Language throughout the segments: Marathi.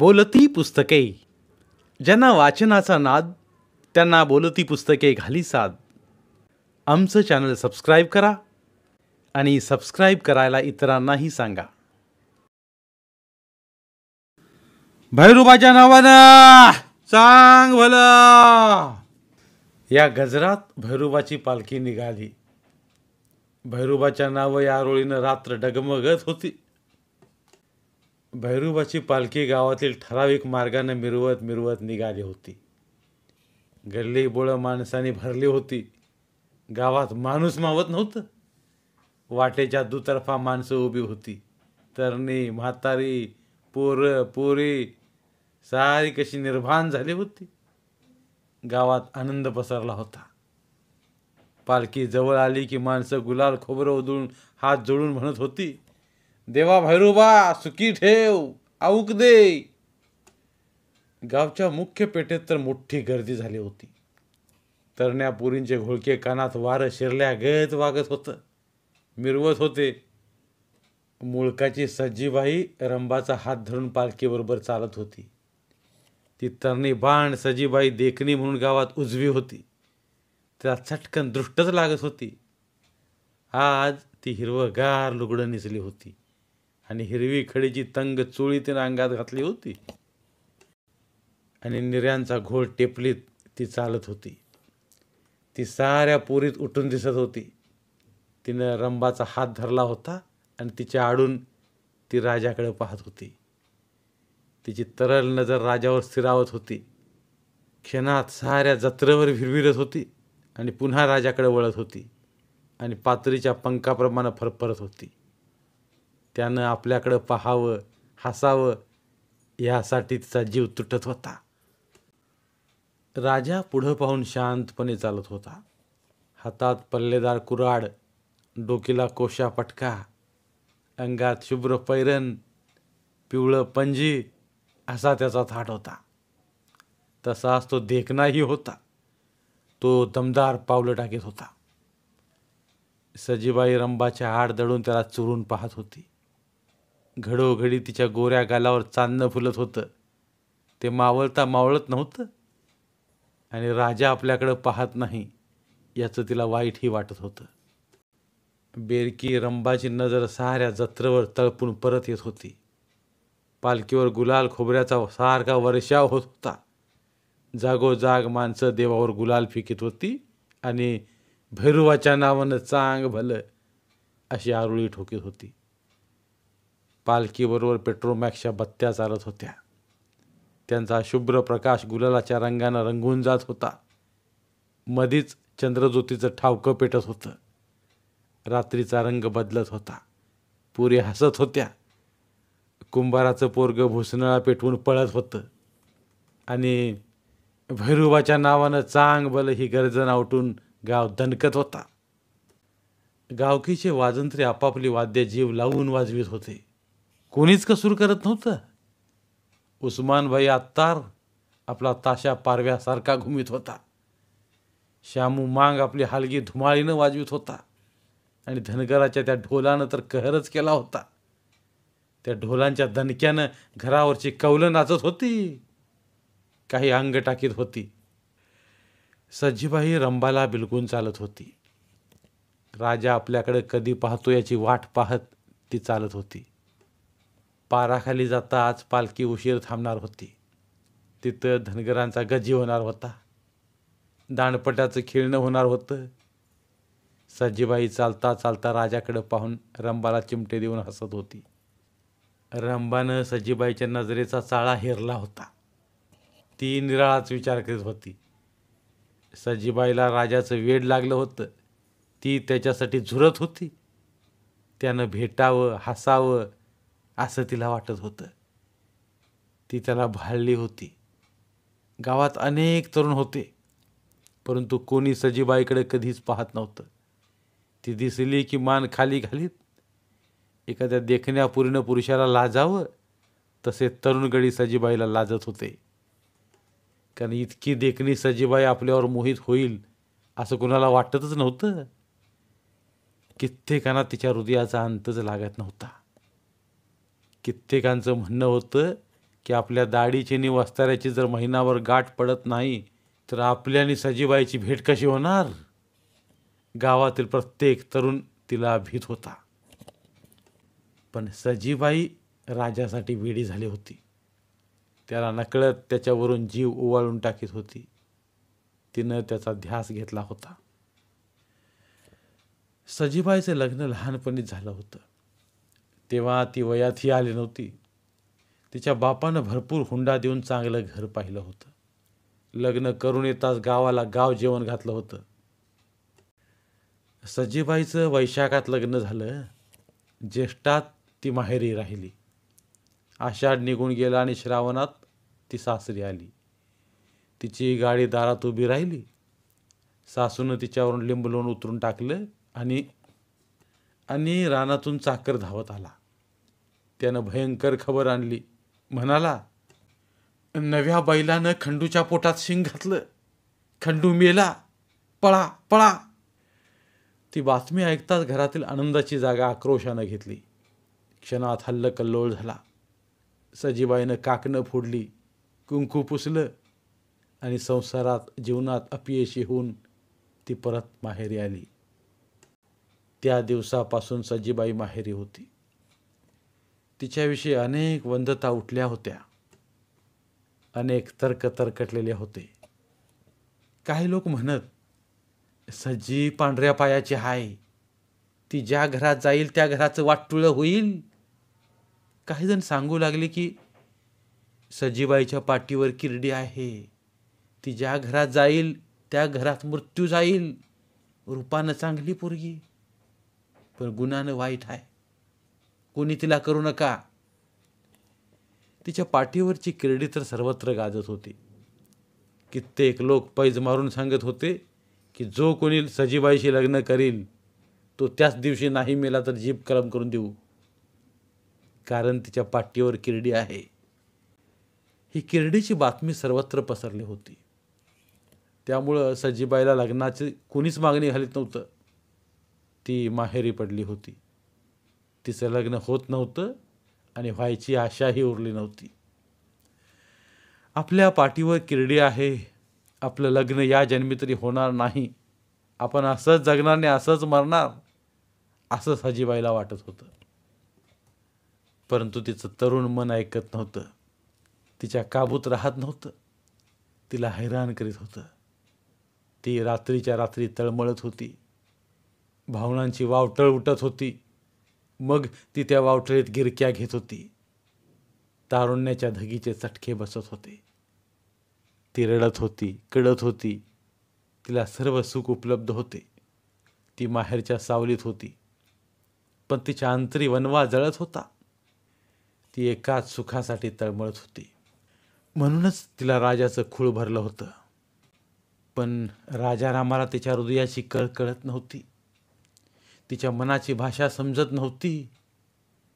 बोलती पुस्तके ज्यांना वाचनाचा नाद त्यांना बोलती पुस्तके घाली साद आमचं चॅनल सबस्क्राईब करा आणि सबस्क्राईब करायला इतरांनाही सांगा भैरुबाच्या नावानं चांग भल या गजरात भैरूबाची पालखी निघाली भैरूबाच्या नावं या रोळीनं रात्र डगमगत होती भैरूबाची पालखी गावातील ठराविक मार्गाने मिरवत मिरवत निघाली होती गल्ली बोळं माणसाने भरली होती गावात माणूस मावत नव्हतं वाटेच्या दुतर्फा माणसं उभी होती तरणी म्हातारी पोरं पोरी सारी कशी निर्भाण झाली होती गावात आनंद पसरला होता पालखी जवळ आली की माणसं गुलाल खोबरं उधळून हात जोडून म्हणत होती देवा भैरोबा सुखी ठेव आऊक दे गावच्या मुख्य पेठेत तर मोठी गर्दी झाली होती तरण्यापुरींचे घोळके कानात वारं शिरल्या गत वागत होतं मिरवत होते मुळकाची सजीबाई रंबाचा हात धरून पालखीबरोबर चालत होती ती तरणी बाण सजीबाई देखणी म्हणून गावात उजवी होती त्या चटकन दृष्टच लागत होती आज ती हिरवगार लुगडं निसली होती आणि हिरवी खडीची तंग चोळी तिनं अंगात घातली होती आणि निर्यांचा घोळ टेपलीत ती चालत होती ती साऱ्या पोरीत उठून दिसत होती तिनं रंबाचा हात धरला होता आणि तिच्या आडून ती राजाकडे पाहत होती तिची तरल नजर राजावर स्थिरावत होती क्षणात साऱ्या जत्रेवर भिरविरत होती आणि पुन्हा राजाकडे वळत होती आणि पात्रीच्या पंखाप्रमाणे फरफरत होती त्यानं आपल्याकडं पाहावं हसावं यासाठी तिचा जीव तुटत होता राजा पुढं पाहून शांतपणे चालत होता हातात पल्लेदार कुराड डोकीला कोशा पटका अंगात शुभ्र पैरण पिवळं पंजी असा त्याचा थाट होता तसाच तो देखणाही होता तो दमदार पावलं टाकीत होता सजीबाई रंबाच्या आड दडून त्याला चुरून पाहत होती घडोघडी तिच्या गोऱ्या गालावर चांदणं फुलत होतं ते मावळता मावळत नव्हतं आणि राजा आपल्याकडं पाहत नाही याचं तिला वाईटही वाटत होतं बेरकी रंबाची नजर साऱ्या जत्रेवर तळपून परत येत होती पालखीवर गुलाल खोबऱ्याचा सारखा वर्षाव होत होता जागोजाग माणसं देवावर गुलाल फिकीत होती आणि भैरवाच्या नावानं चांग भलं अशी आरुळी ठोकीत होती पालखीबरोबर पेट्रोमॅक्सच्या बत्त्या चालत होत्या त्यांचा शुभ्र प्रकाश गुलालाच्या रंगानं रंगून जात होता मधीच चंद्रज्योतीचं ठावकं पेटत होतं रात्रीचा रंग बदलत होता पुरी हसत होत्या कुंभाराचं पोरग भुसनळा पेटवून पळत होतं आणि भैरुबाच्या नावानं चांग बल ही गर्जना उठून गाव दणकत होता गावकीचे वाजंत्री आपापली वाद्य जीव लावून वाजवीत होते कोणीच कसूर करत नव्हतं उस्मानभाई आत्तार आपला ताशा पारव्यासारखा घुमित होता श्यामू मांग आपली हालगी धुमाळीनं वाजवित होता आणि धनगराच्या त्या ढोलानं तर कहरच केला होता त्या ढोलांच्या दणक्यानं घरावरची कौलं नाचत होती काही अंग टाकीत होती सज्जीबाई रंबाला बिलगून चालत होती राजा आपल्याकडे कधी पाहतो याची वाट पाहत ती चालत होती पाराखाली जाताच पालखी उशीर थांबणार होती तिथं धनगरांचा गजी होणार होता दांडपटाचं खेळणं होणार होतं सजीबाई चालता चालता राजाकडं पाहून रंबाला चिमटे देऊन हसत होती रंबानं सजीबाईच्या नजरेचा चाळा हेरला होता ती निराळाच विचार करीत होती सजीबाईला राजाचं वेड लागलं होतं ती त्याच्यासाठी झुरत होती त्यानं भेटावं हसावं असं तिला वाटत होतं ती त्याला भाळली होती गावात अनेक तरुण होते परंतु कोणी सजीबाईकडे कधीच पाहत नव्हतं ती दिसली की मान खाली घालीत एखाद्या देखण्या पुरुषाला लाजावं तसे तरुण गडी सजीबाईला लाजत होते कारण इतकी देखणी सजीबाई आपल्यावर मोहित होईल असं कोणाला वाटतच नव्हतं कित्येकांना तिच्या हृदयाचा अंतच लागत नव्हता कित्येकांचं म्हणणं होतं की आपल्या दाढीची आणि वस्ताऱ्याची जर महिनावर गाठ पडत नाही तर आणि सजीबाईची भेट कशी होणार गावातील प्रत्येक तरुण तिला भीत होता पण सजीबाई राजासाठी वेडी झाली होती त्याला नकळत त्याच्यावरून जीव ओवाळून टाकीत होती तिनं त्याचा ध्यास घेतला होता सजीबाईचं लग्न लहानपणीच झालं होतं तेव्हा ती वयातही आली नव्हती तिच्या बापानं भरपूर हुंडा देऊन चांगलं घर पाहिलं होतं लग्न करून येताच गावाला गाव जेवण घातलं होतं सजीबाईचं वैशाखात लग्न झालं ज्येष्ठात ती माहेरी राहिली आषाढ निघून गेला आणि श्रावणात ती सासरी आली तिची गाडी दारात उभी राहिली सासूनं तिच्यावरून लिंबलोन उतरून टाकलं आणि आणि रानातून चाकर धावत आला त्यानं भयंकर खबर आणली म्हणाला नव्या बैलानं खंडूच्या पोटात शिंग घातलं खंडू मेला पळा पळा ती बातमी ऐकताच घरातील आनंदाची जागा आक्रोशानं घेतली क्षणात हल्लकल्लोळ कल्लोळ झाला सजीबाईनं काकणं फोडली कुंकू पुसलं आणि संसारात जीवनात अपयशी होऊन ती परत माहेरी आली त्या दिवसापासून सजीबाई माहेरी होती तिच्याविषयी अनेक वंदता उठल्या होत्या अनेक तर्क तर्कटलेले होते काही लोक म्हणत सजी पांढऱ्या पायाची हाय ती ज्या घरात जाईल त्या घराचं वाटतुळं होईल काही जण सांगू लागले की सजीबाईच्या पाठीवर किरडी आहे ती ज्या घरात जाईल त्या घरात मृत्यू जाईल रूपानं चांगली पोरगी पण गुणानं वाईट आहे कोणी तिला करू नका तिच्या पाठीवरची किरडी तर सर्वत्र गाजत होती कित्येक लोक पैज मारून सांगत होते की जो कोणी सजीबाईशी लग्न करील तो त्याच दिवशी नाही मेला तर जीभ कलम करून देऊ कारण तिच्या पाठीवर किरडी आहे ही किरडीची बातमी सर्वत्र पसरली होती त्यामुळं सजीबाईला लग्नाची कोणीच मागणी घालीत नव्हतं ती माहेरी पडली होती तिचं लग्न होत नव्हतं आणि व्हायची आशाही उरली नव्हती आपल्या पाठीवर किरडी आहे आपलं लग्न या जन्मी तरी होणार नाही आपण असंच जगणार नाही असंच मरणार असं हजीबाईला वाटत होतं परंतु तिचं तरुण मन ऐकत नव्हतं तिच्या काबूत राहत नव्हतं तिला हैराण करीत होतं ती रात्रीच्या रात्री तळमळत होती भावनांची वावटळ उठत होती मग ती त्या वावटळीत गिरक्या घेत होती तारुण्याच्या धगीचे चटके बसत होते ती रडत होती कडत होती तिला सर्व सुख उपलब्ध होते ती माहेरच्या सावलीत होती पण तिच्या अंतरी वनवा जळत होता ती एकाच सुखासाठी तळमळत होती म्हणूनच तिला राजाचं खूळ भरलं होतं पण राजारामाला तिच्या हृदयाची कळकळत नव्हती तिच्या मनाची भाषा समजत नव्हती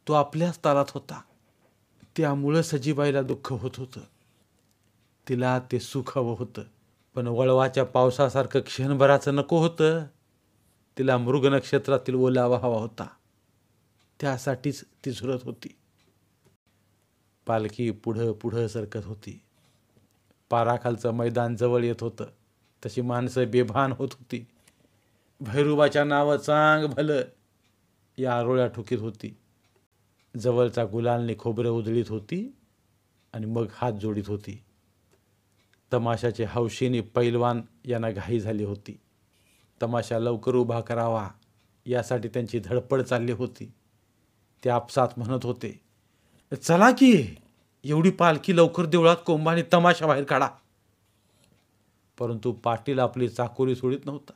तो आपल्याच तालात होता त्यामुळं सजीबाईला दुःख होत होतं तिला ते सुख हवं होतं पण वळवाच्या पावसासारखं क्षणभराचं नको होतं तिला मृग नक्षत्रातील ओलावा हवा होता त्यासाठीच ती झुरत होती पालखी पुढं पुढं सरकत होती पाराखालचं मैदान जवळ येत होतं तशी माणसं बेभान होत होती भैरुबाच्या नावं चांग भलं या आरोळ्या ठोकीत होती जवळचा गुलालने खोबरं उधळीत होती आणि मग हात जोडीत होती तमाशाचे हौशीने पैलवान यांना घाई झाली होती तमाशा लवकर उभा करावा यासाठी त्यांची धडपड चालली होती ते आपसात म्हणत होते चला की एवढी पालखी लवकर देवळात कोंबाने तमाशा बाहेर काढा परंतु पाटील आपली चाकोरी सोडित नव्हता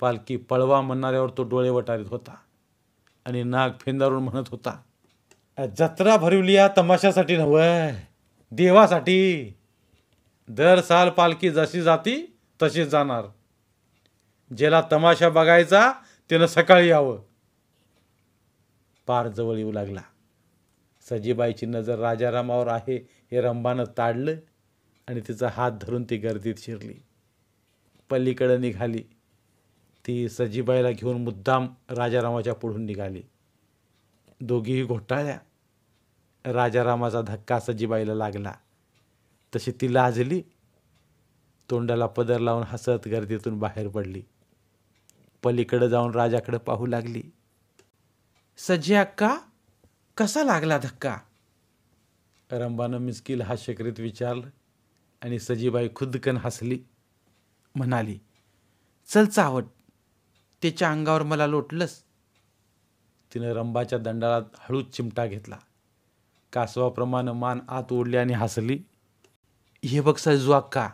पालखी पळवा म्हणणाऱ्यावर तो डोळे वटारीत होता आणि नाग फेंदारून म्हणत होता जत्रा भरवली या तमाशासाठी नव्हय देवासाठी दर साल पालखी जशी जाती तशी जाणार ज्याला तमाशा बघायचा त्यानं सकाळी यावं पार जवळ येऊ लागला सजीबाईची नजर राजारामावर आहे हे रंबानं ताडलं आणि तिचा हात धरून ती गर्दीत शिरली पल्लीकडं निघाली ती सजीबाईला घेऊन मुद्दाम राजारामाच्या पुढून निघाली दोघीही घोटाळ्या राजारामाचा धक्का सजीबाईला लागला तशी ती लाजली तोंडाला पदर लावून हसत गर्दीतून बाहेर पडली पलीकडे जाऊन राजाकडे पाहू लागली सजी अक्का कसा लागला धक्का रंबानं मिस्किल हास्यकरीत विचारलं आणि सजीबाई खुद्दकन हसली म्हणाली चल चावट त्याच्या अंगावर मला लोटलंस तिनं रंबाच्या दंडाला हळूच चिमटा घेतला कासवाप्रमाणे मान आत ओढली आणि हसली हे बघ सजू का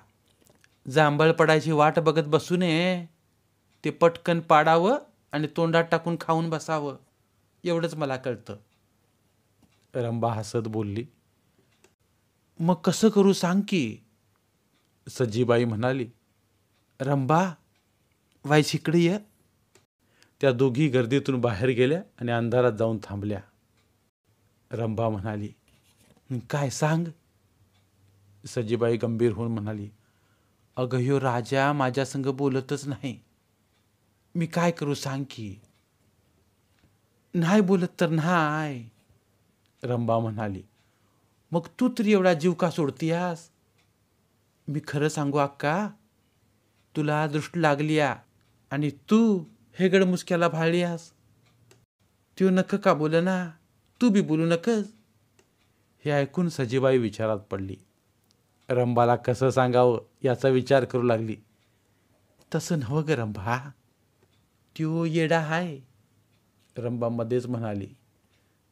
जांभळ पडायची वाट बघत बसू नये ते पटकन पाडावं आणि तोंडात टाकून खाऊन बसावं एवढंच मला कळतं रंबा हसत बोलली मग कसं करू सांग की सजीबाई म्हणाली रंबा वाईस इकडे ये त्या दोघी गर्दीतून बाहेर गेल्या आणि अंधारात जाऊन थांबल्या रंभा म्हणाली काय सांग सजीबाई गंभीर होऊन म्हणाली अगं राजा राजा संग बोलतच नाही मी काय करू सांग की नाही बोलत तर नाही रंबा म्हणाली मग तू तरी एवढा जीव का सोडतीयास मी खरं सांगू अक्का तुला दृष्ट लागली आणि तू हे गड मुसक्याला भाळलीस त्यो नक का बोल ना तू बी बोलू नकस हे ऐकून सजीबाई विचारात पडली रंबाला कसं सांगावं याचा विचार करू लागली तसं नव ग रंभा तो येडा हाय रंभामध्येच म्हणाली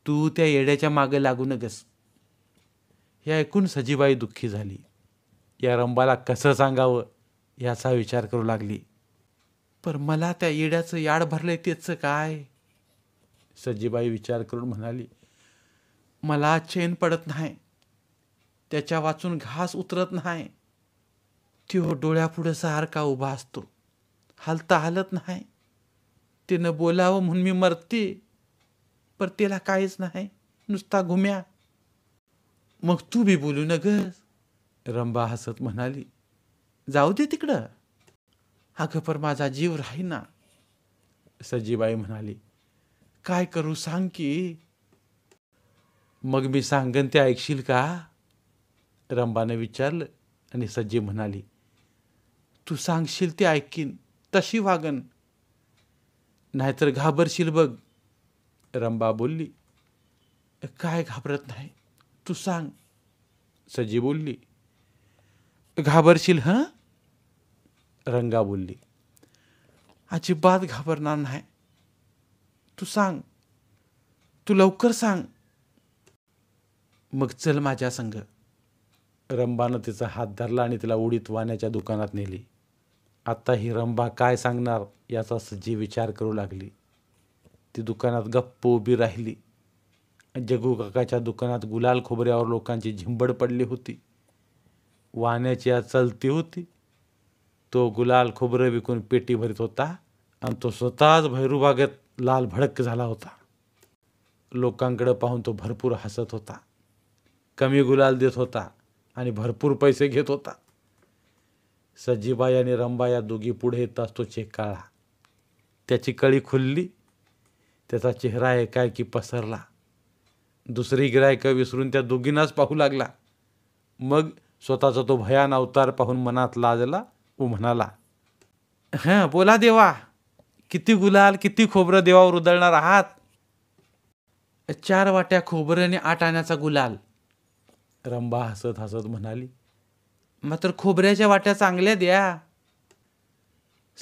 तू त्या येड्याच्या मागे लागू नकस हे ऐकून सजीबाई दुःखी झाली या रंबाला कसं सांगावं याचा विचार करू लागली पर मला त्या येड्याचं याड भरलंय त्याचं काय सजीबाई विचार करून म्हणाली मला चेन पडत नाही त्याच्या वाचून घास उतरत नाही तो डोळ्यापुढं सारखा उभा असतो हलता हालत नाही तिनं बोलावं म्हणून मी मरते पर त्याला काहीच नाही नुसता घुम्या मग तू बी बोलू न ग रंबा हसत म्हणाली जाऊ दे तिकडं अगं पर माझा जीव राहीना सजीबाई म्हणाली काय करू सांग की मग मी सांगन ते ऐकशील का रंबाने विचारलं आणि सज्जी म्हणाली तू सांगशील ते ऐकीन तशी वागन नाहीतर घाबरशील बघ रंबा बोलली काय घाबरत नाही तू सांग सजी बोलली घाबरशील हं रंगा बोलली अजिबात घाबरणार नाही तू सांग तू लवकर सांग मग चल माझ्या संग रंबानं तिचा हात धरला आणि तिला उडीत वाण्याच्या दुकानात नेली आत्ता ही रंबा काय सांगणार याचा सजीव विचार करू लागली ती दुकानात गप्प उभी राहिली जगू काकाच्या दुकानात गुलाल खोबऱ्यावर लोकांची झिंबड पडली होती वाण्याची चलती होती तो गुलाल खोबरं विकून पेटी भरीत होता आणि तो स्वतःच भैरूबागेत लाल भडक झाला होता लोकांकडं पाहून तो भरपूर हसत होता कमी गुलाल देत होता आणि भरपूर पैसे घेत होता सजीबाई आणि रंबा या दोघी पुढे येताच तो चेक काळा त्याची कळी खुलली त्याचा चेहरा एकाएकी पसरला दुसरी गिरायक विसरून त्या दोघींनाच पाहू लागला मग स्वतःचा तो भयान अवतार पाहून मनात लाजला तो म्हणाला हां बोला देवा किती गुलाल किती खोबरं देवावर उदळणार आहात चार वाट्या आणि आठ आण्याचा गुलाल रंबा हसत हसत म्हणाली मात्र खोबऱ्याच्या वाट्या चांगल्या द्या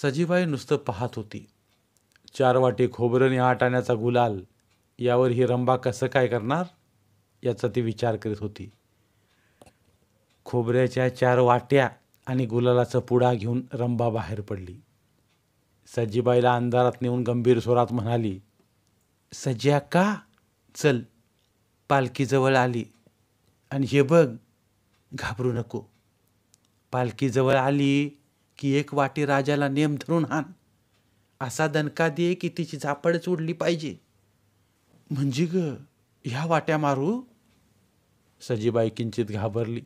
सजीबाई नुसतं पाहत होती चार वाटे खोबरं आठ आण्याचा गुलाल यावर ही रंबा कसं काय करणार याचा ती विचार करीत होती खोबऱ्याच्या चार वाट्या आणि गुलालाचा पुडा घेऊन रंबा बाहेर पडली सज्जीबाईला अंधारात नेऊन गंभीर स्वरात म्हणाली सज्ज्या का चल पालखीजवळ आली आणि हे बघ घाबरू नको पालखीजवळ आली की एक वाटी राजाला नेम धरून आण असा दणका दे की तिची झापडच उडली पाहिजे म्हणजे ग ह्या वाट्या मारू सजीबाई किंचित घाबरली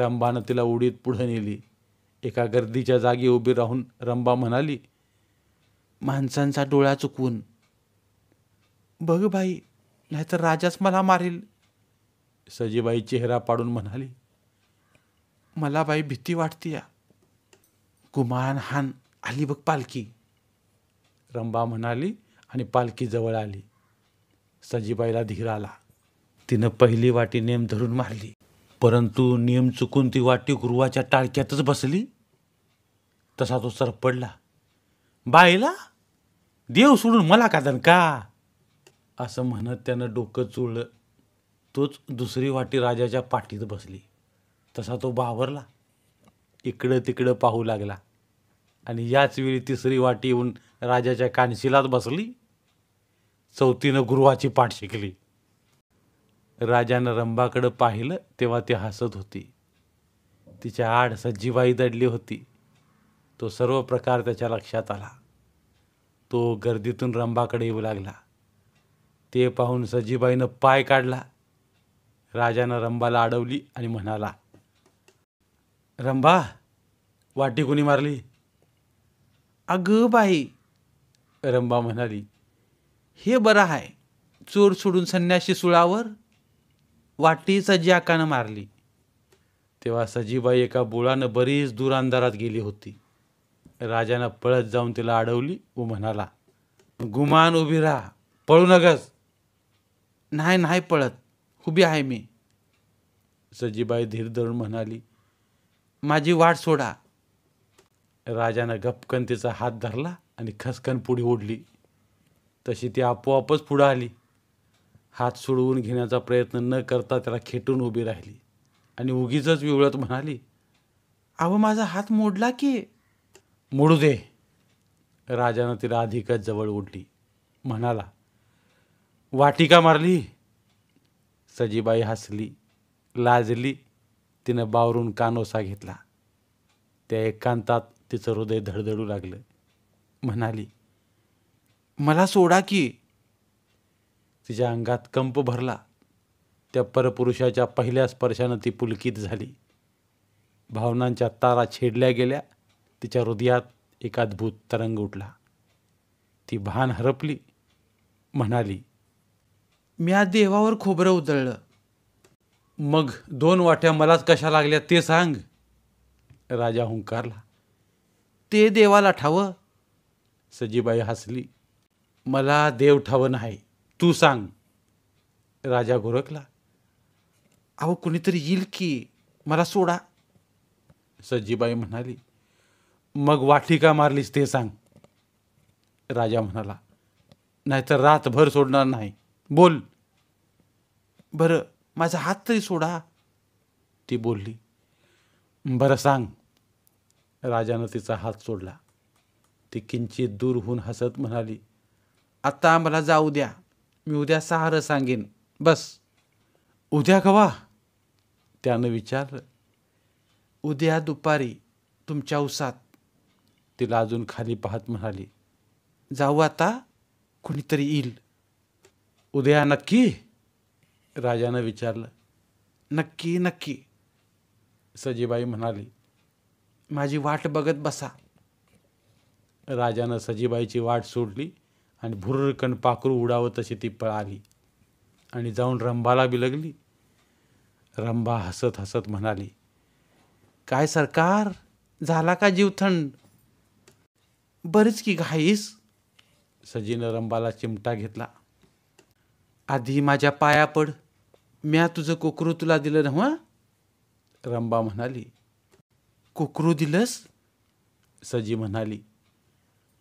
रंबानं तिला उडीत पुढं नेली एका गर्दीच्या जागी उभी राहून रंबा म्हणाली माणसांचा डोळा चुकवून बघ बाई नाहीतर राजाच मला मारेल सजीबाई चेहरा पाडून म्हणाली मला बाई भीती वाटतीया कुमानहान हान आली बघ पालखी रंबा म्हणाली आणि पालखी जवळ आली सजीबाईला धीर आला तिनं पहिली वाटी नेम धरून मारली परंतु नियम चुकून ती वाटी गुरुवाच्या टाळक्यातच बसली तसा तो सरपडला बायला देव सोडून मला कादन का असं म्हणत त्यानं डोकं चुळलं तोच दुसरी वाटी राजाच्या पाठीत बसली तसा तो बावरला इकडं तिकडं पाहू लागला आणि याच वेळी तिसरी वाटी येऊन राजाच्या कानशिलात बसली चौथीनं गुरुवाची पाठ शिकली राजानं रंभाकडं पाहिलं तेव्हा ती हसत होती तिच्या आड सज्जीबाई दडली होती तो सर्व प्रकार त्याच्या लक्षात आला तो गर्दीतून रंभाकडे येऊ लागला ते पाहून सजीबाईनं पाय काढला राजानं रंभाला अडवली आणि म्हणाला रंभा वाटी कुणी मारली अगं बाई रंबा म्हणाली हे बरं आहे चोर सोडून संन्याशी सुळावर वाटी सजी आकानं मारली तेव्हा सजीबाई एका बुळानं बरीच दूर अंधारात गेली होती राजानं पळत जाऊन तिला अडवली व म्हणाला गुमान उभी राहा पळू नगस नाही नाही पळत उभी आहे मी सजीबाई धीर धरून म्हणाली माझी वाट सोडा राजानं गपकन तिचा हात धरला आणि खसकन पुढे ओढली तशी ती आपोआपच पुढं आली हात सोडवून घेण्याचा प्रयत्न न करता त्याला खेटून उभी राहिली आणि उगीच विवळत म्हणाली अव माझा हात मोडला की मोडू दे राजानं तिला अधिकच जवळ ओढली म्हणाला वाटिका मारली सजीबाई हसली लाजली तिनं बावरून कानोसा घेतला त्या एकांतात तिचं हृदय धडधडू लागलं म्हणाली मला सोडा की तिच्या अंगात कंप भरला त्या परपुरुषाच्या पहिल्या स्पर्शानं ती पुलकित झाली भावनांच्या तारा छेडल्या गेल्या तिच्या हृदयात एक अद्भुत तरंग उठला ती भान हरपली म्हणाली मी आज देवावर खोबरं उधळलं मग दोन वाट्या मलाच कशा लागल्या ते सांग राजा हुंकारला ते देवाला ठावं सजीबाई हसली मला देव ठावं नाही तू सांग राजा गोरखला अहो कुणीतरी येईल की मला सोडा सज्जीबाई म्हणाली मग वाठी का मारलीस ते सांग राजा म्हणाला नाहीतर रातभर सोडणार नाही बोल बरं माझा हात तरी सोडा ती बोलली बरं सांग राजानं तिचा हात सोडला ती किंचित दूरहून हसत म्हणाली आता मला जाऊ द्या मी उद्या सारं सांगेन बस उद्या कवा त्यानं विचारलं उद्या दुपारी तुमच्या उसात तिला अजून खाली पाहत म्हणाली जाऊ आता कुणीतरी येईल उद्या नक्की राजानं विचारलं नक्की नक्की सजीबाई म्हणाली माझी वाट बघत बसा राजानं सजीबाईची वाट सोडली आणि भुर्रकण पाखरू उडावं तशी ती पळाली आणि जाऊन रंभाला बिलगली रंभा हसत हसत म्हणाली काय सरकार झाला का जीव थंड बरीच की घाईस सजीनं रंभाला चिमटा घेतला आधी माझ्या पाया पड म्या तुझं कोकरू तुला दिलं नव्हा रंबा म्हणाली कोकरू दिलंस सजी म्हणाली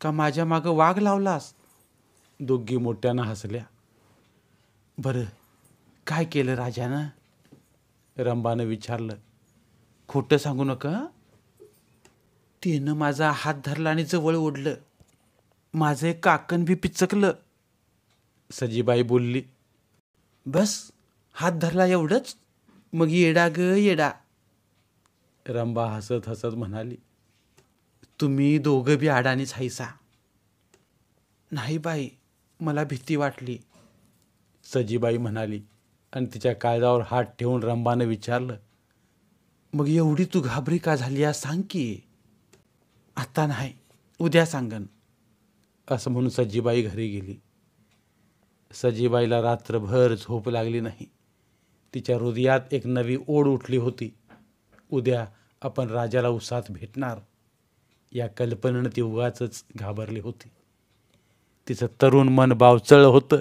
का माझ्या मागं वाघ लावलास दोघी मोठ्यानं हसल्या बरं काय केलं राजानं रंबानं विचारलं खोटं सांगू नका तिनं माझा हात धरला आणि जवळ ओढलं माझं एक काकण बी पिचकलं सजीबाई बोलली बस हात धरला एवढंच मग येडा ग येडा रंबा हसत हसत म्हणाली तुम्ही दोघं बी आडानीच हायसा नाही बाई मला भीती वाटली सजीबाई म्हणाली आणि तिच्या काळजावर हात ठेवून रंबानं विचारलं मग एवढी तू घाबरी का झाली सांग की आता नाही उद्या सांगन असं म्हणून सजीबाई घरी गेली सजीबाईला रात्रभर झोप लागली नाही तिच्या हृदयात एक नवी ओढ उठली होती उद्या आपण राजाला उसात भेटणार या कल्पनेनं ती उगाच घाबरली होती तिचं तरुण मन बावचळ होतं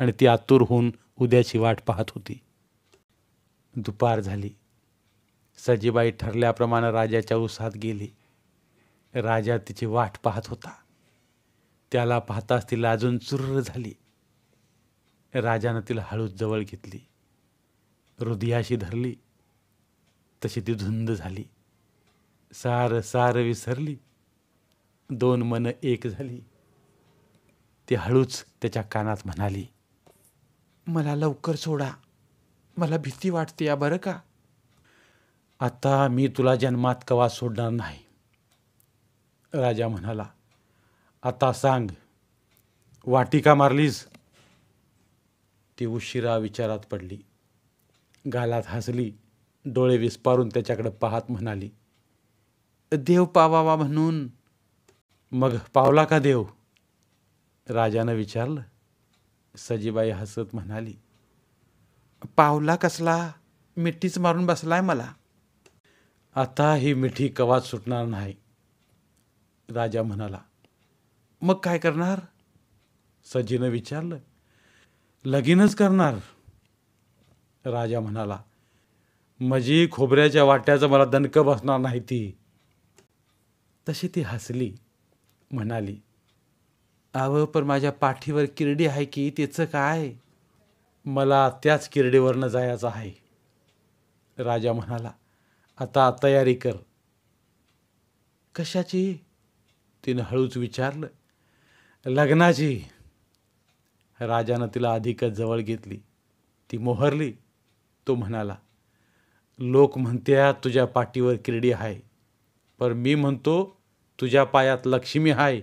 आणि ती आतुर होऊन उद्याची वाट पाहत होती दुपार झाली सजीबाई ठरल्याप्रमाणे राजाच्या उसात गेली राजा तिची वाट पाहत होता त्याला पाहताच ती लाजून चुर्र झाली राजानं तिला हळूच जवळ घेतली हृदयाशी धरली तशी ती धुंद झाली सार सार विसरली दोन मन एक झाली ती हळूच त्याच्या कानात म्हणाली मला लवकर सोडा मला भीती वाटते या बरं का आता मी तुला जन्मात कवा सोडणार नाही राजा म्हणाला आता सांग वाटिका मारलीस ती उशिरा विचारात पडली गालात हसली डोळे विस्पारून त्याच्याकडे पाहत म्हणाली देव पावावा म्हणून मग पावला का देव राजानं विचारलं सजीबाई हसत म्हणाली पावला कसला मिठीच मारून बसलाय मला आता ही मिठी कवाच सुटणार नाही राजा म्हणाला मग काय करणार सजीनं विचारलं लगीनच करणार राजा म्हणाला मजी खोबऱ्याच्या वाट्याचं मला दणकं बसणार नाही ती तशी ती हसली म्हणाली अव पण माझ्या पाठीवर किरडी आहे की त्याचं काय मला त्याच किरडीवरनं जायचं आहे राजा म्हणाला आता तयारी कर कशाची तिनं हळूच विचारलं लग्नाची राजानं तिला अधिकच जवळ घेतली ती मोहरली तो म्हणाला लोक म्हणत्या तुझ्या पाठीवर किरडी आहे पर मी म्हणतो तुझ्या पायात लक्ष्मी आहे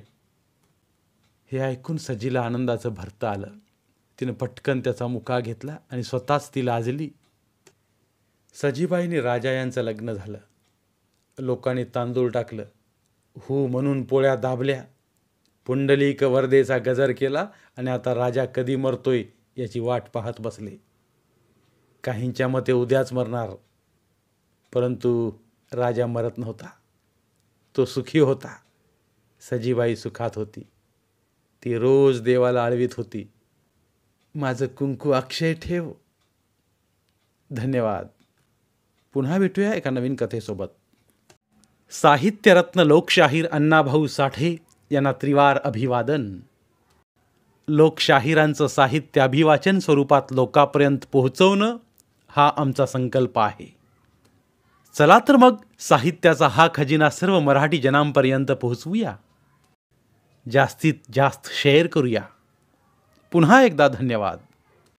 हे ऐकून सजीला आनंदाचं भरतं आलं तिनं पटकन त्याचा मुका घेतला आणि स्वतःच ती लाजली सजीबाईने राजा यांचं लग्न झालं लोकांनी तांदूळ टाकलं हू म्हणून पोळ्या दाबल्या पुंडलिक वर्देचा गजर केला आणि आता राजा कधी मरतोय याची वाट पाहत बसले काहींच्या मते उद्याच मरणार परंतु राजा मरत नव्हता तो सुखी होता सजीबाई सुखात होती ती रोज देवाला आळवीत होती माझं कुंकू अक्षय ठेव धन्यवाद पुन्हा भेटूया एका नवीन कथेसोबत साहित्यरत्न लोकशाहीर अण्णाभाऊ साठे यांना त्रिवार अभिवादन लोकशाहीरांचं साहित्य अभिवाचन स्वरूपात लोकापर्यंत पोहोचवणं हा आमचा संकल्प आहे चला तर मग साहित्याचा हा खजिना सर्व मराठी जनांपर्यंत पोहोचवूया जास्तीत जास्त शेअर करूया पुन्हा एकदा धन्यवाद